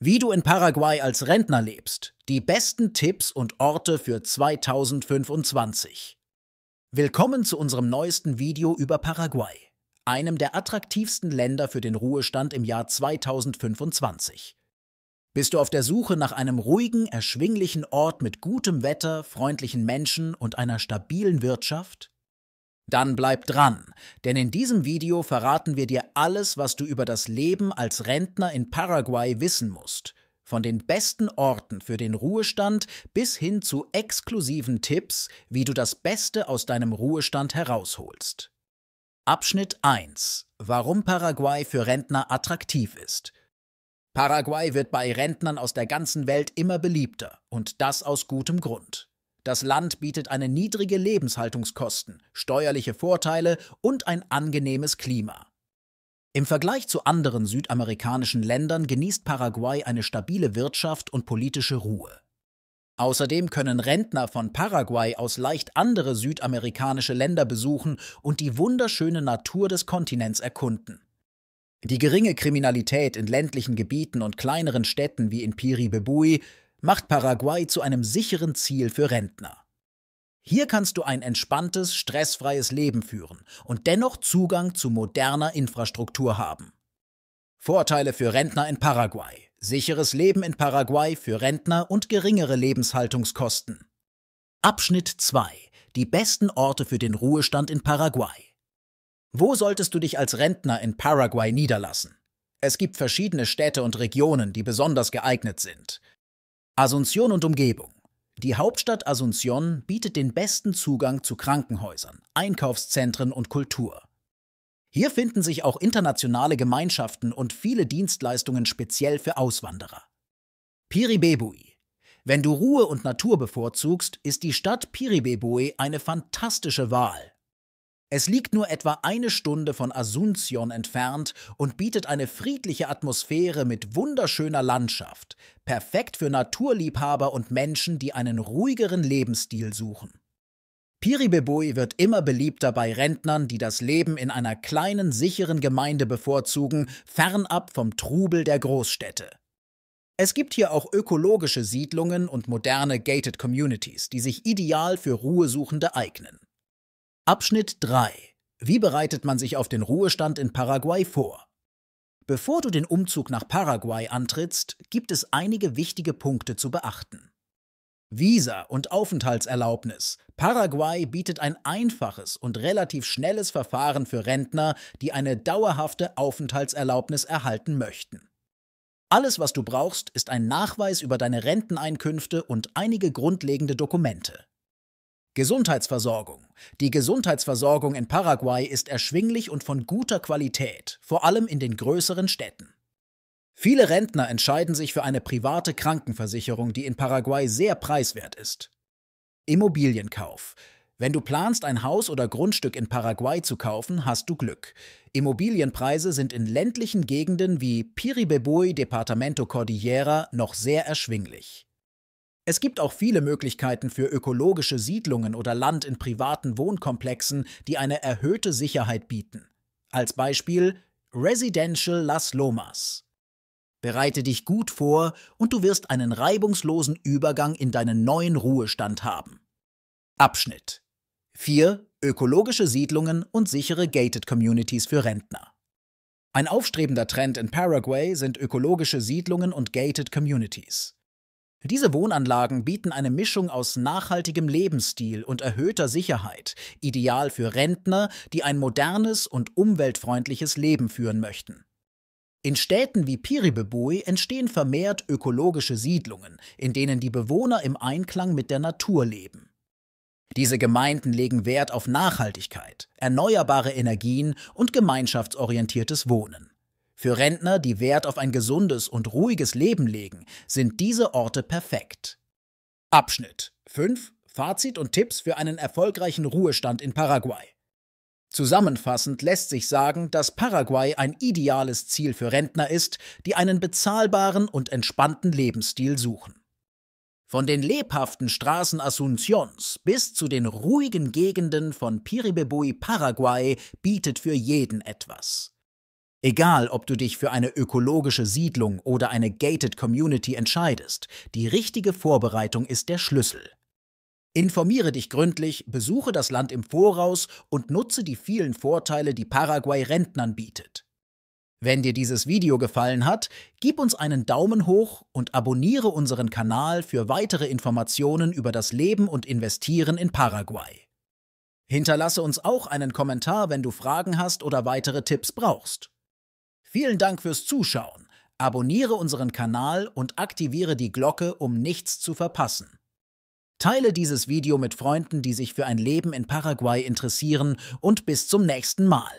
Wie du in Paraguay als Rentner lebst. Die besten Tipps und Orte für 2025. Willkommen zu unserem neuesten Video über Paraguay, einem der attraktivsten Länder für den Ruhestand im Jahr 2025. Bist du auf der Suche nach einem ruhigen, erschwinglichen Ort mit gutem Wetter, freundlichen Menschen und einer stabilen Wirtschaft? Dann bleib dran, denn in diesem Video verraten wir dir alles, was du über das Leben als Rentner in Paraguay wissen musst. Von den besten Orten für den Ruhestand bis hin zu exklusiven Tipps, wie du das Beste aus deinem Ruhestand herausholst. Abschnitt 1. Warum Paraguay für Rentner attraktiv ist. Paraguay wird bei Rentnern aus der ganzen Welt immer beliebter und das aus gutem Grund. Das Land bietet eine niedrige Lebenshaltungskosten, steuerliche Vorteile und ein angenehmes Klima. Im Vergleich zu anderen südamerikanischen Ländern genießt Paraguay eine stabile Wirtschaft und politische Ruhe. Außerdem können Rentner von Paraguay aus leicht andere südamerikanische Länder besuchen und die wunderschöne Natur des Kontinents erkunden. Die geringe Kriminalität in ländlichen Gebieten und kleineren Städten wie in Piribebui macht Paraguay zu einem sicheren Ziel für Rentner. Hier kannst du ein entspanntes, stressfreies Leben führen und dennoch Zugang zu moderner Infrastruktur haben. Vorteile für Rentner in Paraguay. Sicheres Leben in Paraguay für Rentner und geringere Lebenshaltungskosten. Abschnitt 2. Die besten Orte für den Ruhestand in Paraguay. Wo solltest du dich als Rentner in Paraguay niederlassen? Es gibt verschiedene Städte und Regionen, die besonders geeignet sind. Asunción und Umgebung. Die Hauptstadt Asunción bietet den besten Zugang zu Krankenhäusern, Einkaufszentren und Kultur. Hier finden sich auch internationale Gemeinschaften und viele Dienstleistungen speziell für Auswanderer. Piribebui. Wenn du Ruhe und Natur bevorzugst, ist die Stadt Piribebui eine fantastische Wahl. Es liegt nur etwa eine Stunde von Asunción entfernt und bietet eine friedliche Atmosphäre mit wunderschöner Landschaft, perfekt für Naturliebhaber und Menschen, die einen ruhigeren Lebensstil suchen. Piribeboy wird immer beliebter bei Rentnern, die das Leben in einer kleinen, sicheren Gemeinde bevorzugen, fernab vom Trubel der Großstädte. Es gibt hier auch ökologische Siedlungen und moderne Gated Communities, die sich ideal für Ruhesuchende eignen. Abschnitt 3. Wie bereitet man sich auf den Ruhestand in Paraguay vor? Bevor du den Umzug nach Paraguay antrittst, gibt es einige wichtige Punkte zu beachten. Visa und Aufenthaltserlaubnis. Paraguay bietet ein einfaches und relativ schnelles Verfahren für Rentner, die eine dauerhafte Aufenthaltserlaubnis erhalten möchten. Alles, was du brauchst, ist ein Nachweis über deine Renteneinkünfte und einige grundlegende Dokumente. Gesundheitsversorgung. Die Gesundheitsversorgung in Paraguay ist erschwinglich und von guter Qualität, vor allem in den größeren Städten. Viele Rentner entscheiden sich für eine private Krankenversicherung, die in Paraguay sehr preiswert ist. Immobilienkauf. Wenn du planst, ein Haus oder Grundstück in Paraguay zu kaufen, hast du Glück. Immobilienpreise sind in ländlichen Gegenden wie Piribebui, Departamento Cordillera noch sehr erschwinglich. Es gibt auch viele Möglichkeiten für ökologische Siedlungen oder Land in privaten Wohnkomplexen, die eine erhöhte Sicherheit bieten. Als Beispiel Residential Las Lomas. Bereite dich gut vor und du wirst einen reibungslosen Übergang in deinen neuen Ruhestand haben. Abschnitt 4. Ökologische Siedlungen und sichere Gated Communities für Rentner. Ein aufstrebender Trend in Paraguay sind ökologische Siedlungen und Gated Communities. Diese Wohnanlagen bieten eine Mischung aus nachhaltigem Lebensstil und erhöhter Sicherheit, ideal für Rentner, die ein modernes und umweltfreundliches Leben führen möchten. In Städten wie Piribebui entstehen vermehrt ökologische Siedlungen, in denen die Bewohner im Einklang mit der Natur leben. Diese Gemeinden legen Wert auf Nachhaltigkeit, erneuerbare Energien und gemeinschaftsorientiertes Wohnen. Für Rentner, die Wert auf ein gesundes und ruhiges Leben legen, sind diese Orte perfekt. Abschnitt 5 Fazit und Tipps für einen erfolgreichen Ruhestand in Paraguay. Zusammenfassend lässt sich sagen, dass Paraguay ein ideales Ziel für Rentner ist, die einen bezahlbaren und entspannten Lebensstil suchen. Von den lebhaften Straßen Asuncions bis zu den ruhigen Gegenden von Piribebui Paraguay bietet für jeden etwas. Egal, ob du dich für eine ökologische Siedlung oder eine gated Community entscheidest, die richtige Vorbereitung ist der Schlüssel. Informiere dich gründlich, besuche das Land im Voraus und nutze die vielen Vorteile, die Paraguay Rentnern bietet. Wenn dir dieses Video gefallen hat, gib uns einen Daumen hoch und abonniere unseren Kanal für weitere Informationen über das Leben und Investieren in Paraguay. Hinterlasse uns auch einen Kommentar, wenn du Fragen hast oder weitere Tipps brauchst. Vielen Dank fürs Zuschauen. Abonniere unseren Kanal und aktiviere die Glocke, um nichts zu verpassen. Teile dieses Video mit Freunden, die sich für ein Leben in Paraguay interessieren und bis zum nächsten Mal.